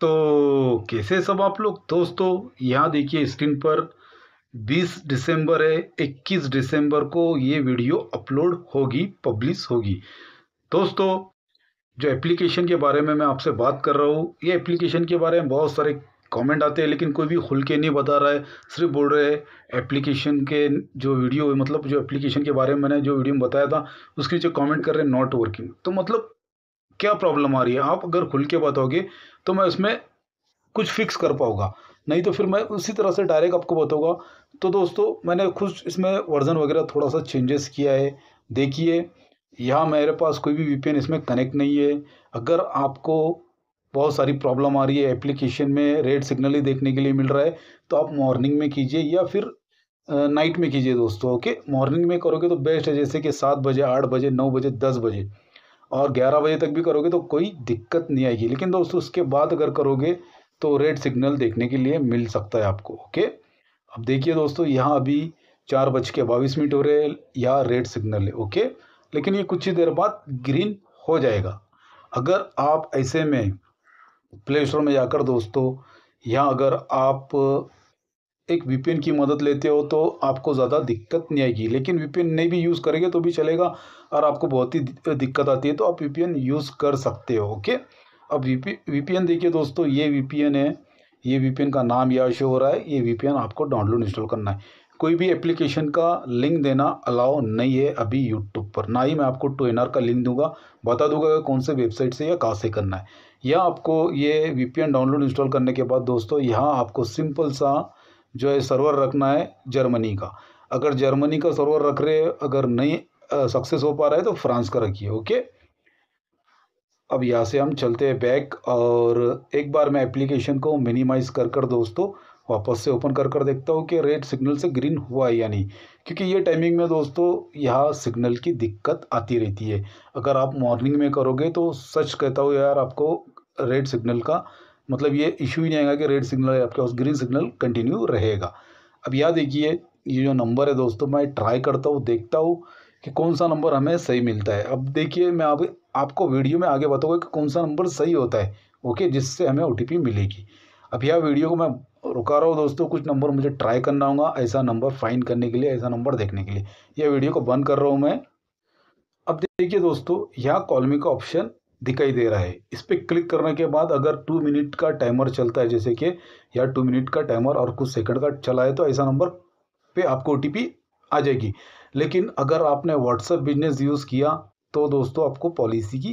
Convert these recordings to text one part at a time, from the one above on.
तो कैसे सब आप लोग दोस्तों यहाँ देखिए स्क्रीन पर 20 दिसंबर है 21 दिसंबर को ये वीडियो अपलोड होगी पब्लिश होगी दोस्तों जो एप्लीकेशन के बारे में मैं आपसे बात कर रहा हूँ ये एप्लीकेशन के बारे में बहुत सारे कमेंट आते हैं लेकिन कोई भी खुल के नहीं बता रहा है सिर्फ बोल रहे हैं एप्लीकेशन के जो वीडियो मतलब जो एप्लीकेशन के बारे में मैंने जो वीडियो में बताया था उसके नीचे कमेंट कर रहे हैं नॉट वर्किंग तो मतलब क्या प्रॉब्लम आ रही है आप अगर खुल के बताओगे तो मैं उसमें कुछ फिक्स कर पाऊंगा नहीं तो फिर मैं उसी तरह से डायरेक्ट आपको बताऊंगा तो दोस्तों मैंने खुद इसमें वर्जन वगैरह थोड़ा सा चेंजेस किया है देखिए यहाँ मेरे पास कोई भी वीपीएन इसमें कनेक्ट नहीं है अगर आपको बहुत सारी प्रॉब्लम आ रही है एप्लीकेशन में रेड सिग्नल ही देखने के लिए मिल रहा है तो आप मॉर्निंग में कीजिए या फिर नाइट में कीजिए दोस्तों ओके मॉर्निंग में करोगे तो बेस्ट है जैसे कि सात बजे आठ बजे नौ बजे दस बजे और ग्यारह बजे तक भी करोगे तो कोई दिक्कत नहीं आएगी लेकिन दोस्तों उसके बाद अगर करोगे तो रेड सिग्नल देखने के लिए मिल सकता है आपको ओके अब देखिए दोस्तों यहाँ अभी चार बज के बाईस मिनट हो रहे हैं यहाँ रेड सिग्नल है ओके लेकिन ये कुछ ही देर बाद ग्रीन हो जाएगा अगर आप ऐसे में प्ले स्टोर में जाकर दोस्तों यहाँ अगर आप एक वीपीएन की मदद लेते हो तो आपको ज़्यादा दिक्कत नहीं आएगी लेकिन वीपीएन नहीं भी यूज़ करेंगे तो भी चलेगा और आपको बहुत ही दिक्कत आती है तो आप वीपीएन यूज़ कर सकते हो ओके अब वीपी वीपीएन देखिए दोस्तों ये वीपीएन है ये वीपीएन का नाम या शो हो रहा है ये वीपीएन आपको डाउनलोड इंस्टॉल करना है कोई भी एप्लीकेशन का लिंक देना अलाउ नहीं है अभी यूट्यूब पर ना ही मैं आपको टू एन का लिंक दूंगा बता दूंगा कि कौन से वेबसाइट से या कहाँ से करना है या आपको ये वीपीएन डाउनलोड इंस्टॉल करने के बाद दोस्तों यहाँ आपको सिंपल सा जो है सर्वर रखना है जर्मनी का अगर जर्मनी का सर्वर रख रहे अगर नहीं सक्सेस हो पा रहा है तो फ्रांस का रखिए ओके अब यहाँ से हम चलते हैं बैक और एक बार मैं एप्लीकेशन को मिनिमाइज़ कर कर दोस्तों वापस से ओपन कर कर देखता हूँ कि रेड सिग्नल से ग्रीन हुआ है या नहीं क्योंकि ये टाइमिंग में दोस्तों यहाँ सिग्नल की दिक्कत आती रहती है अगर आप मॉर्निंग में करोगे तो सच कहता हूँ यार आपको रेड सिग्नल का मतलब ये इशू ही नहीं आएगा कि रेड सिग्नल है आपके पास ग्रीन सिग्नल कंटिन्यू रहेगा अब यह देखिए ये जो नंबर है दोस्तों मैं ट्राई करता हूँ देखता हूँ कि कौन सा नंबर हमें सही मिलता है अब देखिए मैं आप, आपको वीडियो में आगे बताऊँगा कि कौन सा नंबर सही होता है ओके जिससे हमें ओ मिलेगी अब यह वीडियो को मैं रुका रहा हूँ दोस्तों कुछ नंबर मुझे ट्राई करना होगा ऐसा नंबर फाइन करने के लिए ऐसा नंबर देखने के लिए यह वीडियो को बंद कर रहा हूँ मैं अब देखिए दोस्तों यह कॉलमी का ऑप्शन दिखाई दे रहा है इस पर क्लिक करने के बाद अगर टू मिनट का टाइमर चलता है जैसे कि या टू मिनट का टाइमर और कुछ सेकंड का चला है तो ऐसा नंबर पे आपको ओ आ जाएगी लेकिन अगर आपने व्हाट्सअप बिजनेस यूज़ किया तो दोस्तों आपको पॉलिसी की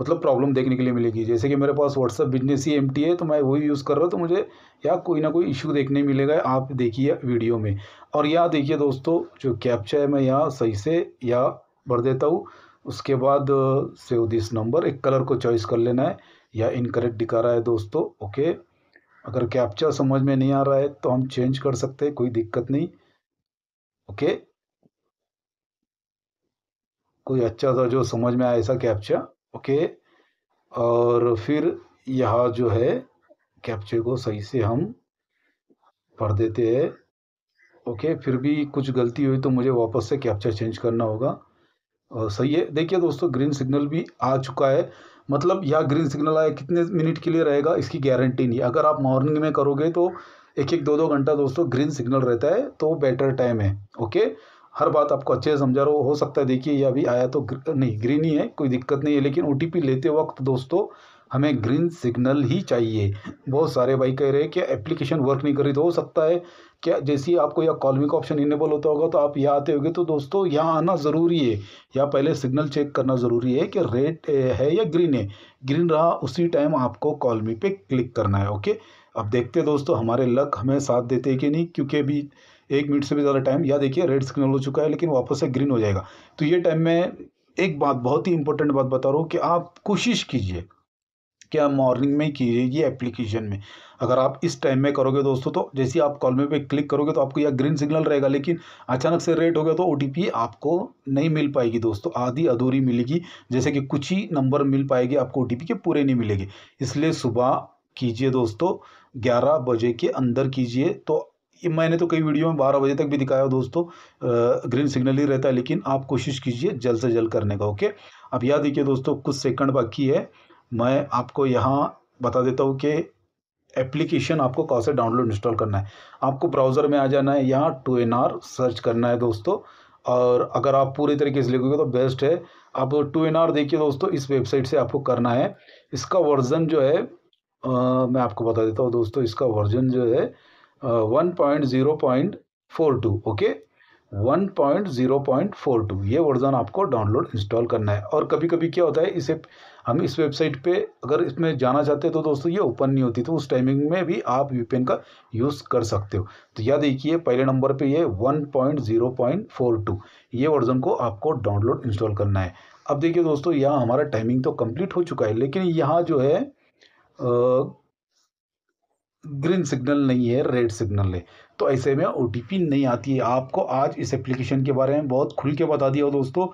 मतलब प्रॉब्लम देखने के लिए मिलेगी जैसे कि मेरे पास व्हाट्सअप बिजनेस ही एम है तो मैं वही यूज़ कर रहा हूँ तो मुझे या कोई ना कोई इशू देखने मिलेगा आप देखिए वीडियो में और या देखिए दोस्तों जो कैप्चा है मैं यहाँ सही से या भर देता हूँ उसके बाद सेव दिस नंबर एक कलर को चॉइस कर लेना है या इनकरेक्ट दिखा रहा है दोस्तों ओके अगर कैप्चा समझ में नहीं आ रहा है तो हम चेंज कर सकते हैं कोई दिक्कत नहीं ओके कोई अच्छा सा जो समझ में आया ऐसा कैप्चा ओके और फिर यहाँ जो है कैप्चे को सही से हम पढ़ देते हैं ओके फिर भी कुछ गलती हुई तो मुझे वापस से कैप्चा चेंज करना होगा और सही है देखिए दोस्तों ग्रीन सिग्नल भी आ चुका है मतलब यह ग्रीन सिग्नल आया कितने मिनट के लिए रहेगा इसकी गारंटी नहीं अगर आप मॉर्निंग में करोगे तो एक एक दो दो घंटा दोस्तों ग्रीन सिग्नल रहता है तो बेटर टाइम है ओके हर बात आपको अच्छे से समझा रहा हो, सकता है देखिए यह अभी आया तो ग्र... नहीं ग्रीन ही है कोई दिक्कत नहीं है लेकिन ओ लेते वक्त दोस्तों हमें ग्रीन सिग्नल ही चाहिए बहुत सारे भाई कह रहे हैं कि एप्लीकेशन वर्क नहीं करी तो हो सकता है क्या जैसे ही आपको या कॉलमी का ऑप्शन इनेबल होता होगा तो आप यहाँ आते होगे तो दोस्तों यहाँ आना ज़रूरी है या पहले सिग्नल चेक करना ज़रूरी है कि रेड है या ग्रीन है ग्रीन रहा उसी टाइम आपको कॉलमी पे क्लिक करना है ओके अब देखते हैं दोस्तों हमारे लक हमें साथ देते हैं कि नहीं क्योंकि अभी एक मिनट से भी ज़्यादा टाइम या देखिए रेड सिग्नल हो चुका है लेकिन वापस से ग्रीन हो जाएगा तो ये टाइम में एक बात बहुत ही इंपॉर्टेंट बात बता रहा हूँ कि आप कोशिश कीजिए क्या मॉर्निंग में ही कीजिए ये एप्लीकेशन में अगर आप इस टाइम में करोगे दोस्तों तो जैसे आप कॉल में पे क्लिक करोगे तो आपको यह ग्रीन सिग्नल रहेगा लेकिन अचानक से रेट हो गया तो ओ आपको नहीं मिल पाएगी दोस्तों आधी अधूरी मिलेगी जैसे कि कुछ ही नंबर मिल पाएगी आपको ओ के पूरे नहीं मिलेंगे इसलिए सुबह कीजिए दोस्तों ग्यारह बजे के अंदर कीजिए तो मैंने तो कई वीडियो में बारह बजे तक भी दिखाया दोस्तों ग्रीन सिग्नल ही रहता है लेकिन आप कोशिश कीजिए जल्द से जल्द करने का ओके अब याद देखिए दोस्तों कुछ सेकंड बाकी है मैं आपको यहाँ बता देता हूँ कि एप्लीकेशन आपको कहाँ से डाउनलोड इंस्टॉल करना है आपको ब्राउज़र में आ जाना है यहाँ टू एन आर सर्च करना है दोस्तों और अगर आप पूरी तरीके से लिखोगे तो बेस्ट है आप टू एन आर देखिए दोस्तों इस वेबसाइट से आपको करना है इसका वर्जन जो है आ, मैं आपको बता देता हूँ दोस्तों इसका वर्जन जो है one point zero point four two okay one point zero point four two ये वर्जन आपको डाउनलोड इंस्टॉल करना है और कभी कभी क्या होता है इसे हम इस वेबसाइट पे अगर इसमें जाना चाहते हैं तो दोस्तों ये ओपन नहीं होती तो उस टाइमिंग में भी आप वीपीएन का यूज़ कर सकते हो तो याद देखिए पहले नंबर पे ये 1.0.42 ये वर्जन को आपको डाउनलोड इंस्टॉल करना है अब देखिए दोस्तों यहाँ हमारा टाइमिंग तो कंप्लीट हो चुका है लेकिन यहाँ जो है आ, ग्रीन सिग्नल नहीं है रेड सिग्नल है तो ऐसे में ओ नहीं आती है आपको आज इस एप्लीकेशन के बारे में बहुत खुल के बता दिया दोस्तों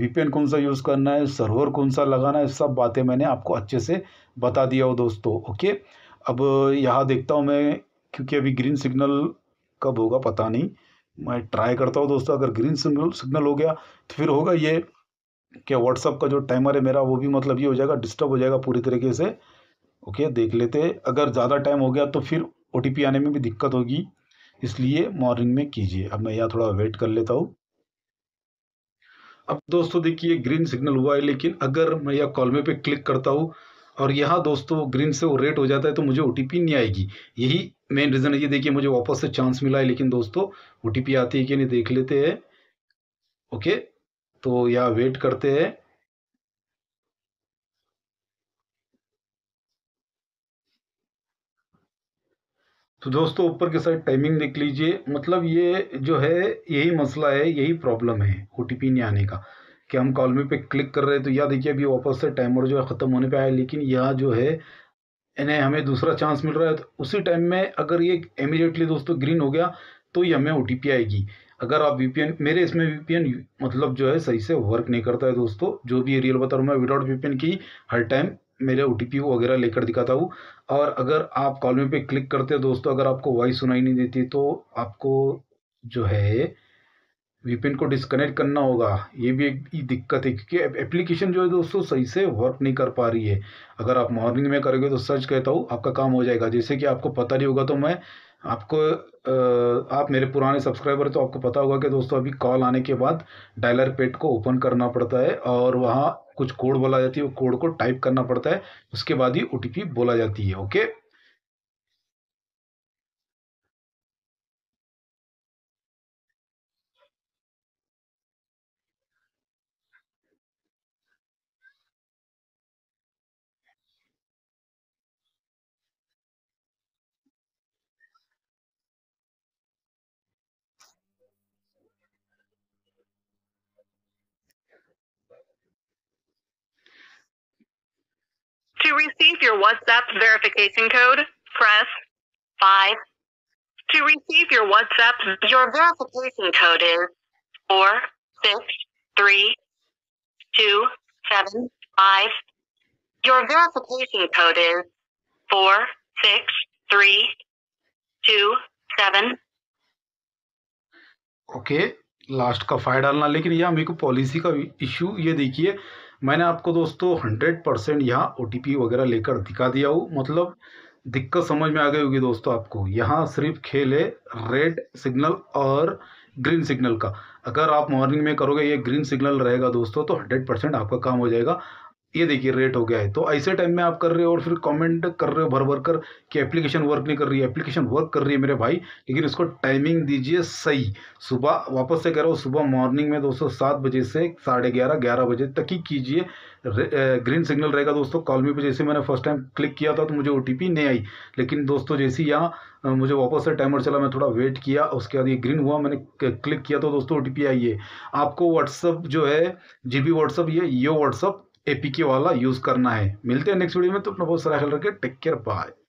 वीपीएन कौन सा यूज़ करना है सर्वर कौन सा लगाना है सब बातें मैंने आपको अच्छे से बता दिया हो दोस्तों ओके अब यहाँ देखता हूँ मैं क्योंकि अभी ग्रीन सिग्नल कब होगा पता नहीं मैं ट्राई करता हूँ दोस्तों अगर ग्रीन सिग्नल सिग्नल हो गया तो फिर होगा ये क्या व्हाट्सअप का जो टाइमर है मेरा वो भी मतलब ये हो जाएगा डिस्टर्ब हो जाएगा पूरी तरीके से ओके देख लेते अगर ज़्यादा टाइम हो गया तो फिर ओ आने में भी दिक्कत होगी इसलिए मॉर्निंग में कीजिए अब मैं यहाँ थोड़ा वेट कर लेता हूँ अब दोस्तों देखिए ग्रीन सिग्नल हुआ है लेकिन अगर मैं यह कॉलमे पे क्लिक करता हूँ और यहाँ दोस्तों ग्रीन से वो रेट हो जाता है तो मुझे ओ नहीं आएगी यही मेन रीज़न है ये देखिए मुझे वापस से चांस मिला है लेकिन दोस्तों ओ आती है कि नहीं देख लेते हैं ओके तो यहाँ वेट करते हैं तो दोस्तों ऊपर के साइड टाइमिंग देख लीजिए मतलब ये जो है यही मसला है यही प्रॉब्लम है ओ नहीं आने का कि हम कॉल में पे क्लिक कर रहे हैं तो यह देखिए अभी वापस से टाइमर जो है ख़त्म होने पे आया लेकिन यह जो है इन्हें हमें दूसरा चांस मिल रहा है तो उसी टाइम में अगर ये इमीडिएटली दोस्तों ग्रीन हो गया तो ये हमें ओ आएगी अगर आप एन मेरे इसमें एन मतलब जो है सही से वर्क नहीं करता है दोस्तों जो भी रियल बता रहा हूँ मैं विदाउट वीपीएन की हर टाइम मेरे ओ वगैरह लेकर दिखाता हूँ और अगर आप कॉल में पे क्लिक करते हो दोस्तों अगर आपको वॉइस सुनाई नहीं देती तो आपको जो है वीपिन को डिसकनेक्ट करना होगा ये भी एक दिक्कत है क्योंकि एप्लीकेशन जो है दोस्तों सही से वर्क नहीं कर पा रही है अगर आप मॉर्निंग में करोगे तो सर्च कहता हूँ आपका काम हो जाएगा जैसे कि आपको पता नहीं होगा तो मैं आपको आप मेरे पुराने सब्सक्राइबर तो आपको पता होगा कि दोस्तों अभी कॉल आने के बाद डायलर पेड को ओपन करना पड़ता है और वहाँ कुछ कोड बोला जाती है वो कोड को टाइप करना पड़ता है उसके बाद ही ओ बोला जाती है okay to receive your WhatsApp verification code, press 5. To receive your WhatsApp, your verification code is 4, 6, 3, 2, 7, 5. Your verification code is 4, 6, 3, 2, 7. Okay okay, last का फाइव डालना लेकिन यहाँ मेरे को पॉलिसी का इशू ये देखिए मैंने आपको दोस्तों हंड्रेड परसेंट यहाँ ओ वगैरह लेकर दिखा दिया हूँ मतलब दिक्कत समझ में आ गई होगी दोस्तों आपको यहाँ सिर्फ खेल है रेड सिग्नल और ग्रीन सिग्नल का अगर आप मॉर्निंग में करोगे ये ग्रीन सिग्नल रहेगा दोस्तों तो हंड्रेड परसेंट आपका काम हो जाएगा ये देखिए रेट हो गया है तो ऐसे टाइम में आप कर रहे हो और फिर कमेंट कर रहे हो भर भर कर कि एप्लीकेशन वर्क नहीं कर रही है एप्लीकेशन वर्क कर रही है मेरे भाई लेकिन इसको टाइमिंग दीजिए सही सुबह वापस से कह रहा हूँ सुबह मॉर्निंग में दोस्तों सात बजे से साढ़े ग्यारह ग्यारह बजे तक ही कीजिए ग्रीन सिग्नल रहेगा दोस्तों कॉल मी जैसे मैंने फर्स्ट टाइम क्लिक किया था तो मुझे ओ नहीं आई लेकिन दोस्तों जैसे यहाँ मुझे वापस से टाइमर चला मैं थोड़ा वेट किया उसके बाद ये ग्रीन हुआ मैंने क्लिक किया तो दोस्तों ओ आई है आपको व्हाट्सअप जो है जी बी व्हाट्सअप ये यो व्हाट्सअप एपीके वाला यूज़ करना है मिलते हैं नेक्स्ट वीडियो में तो अपना बहुत सारा ख्याल रखें टेक केयर बाय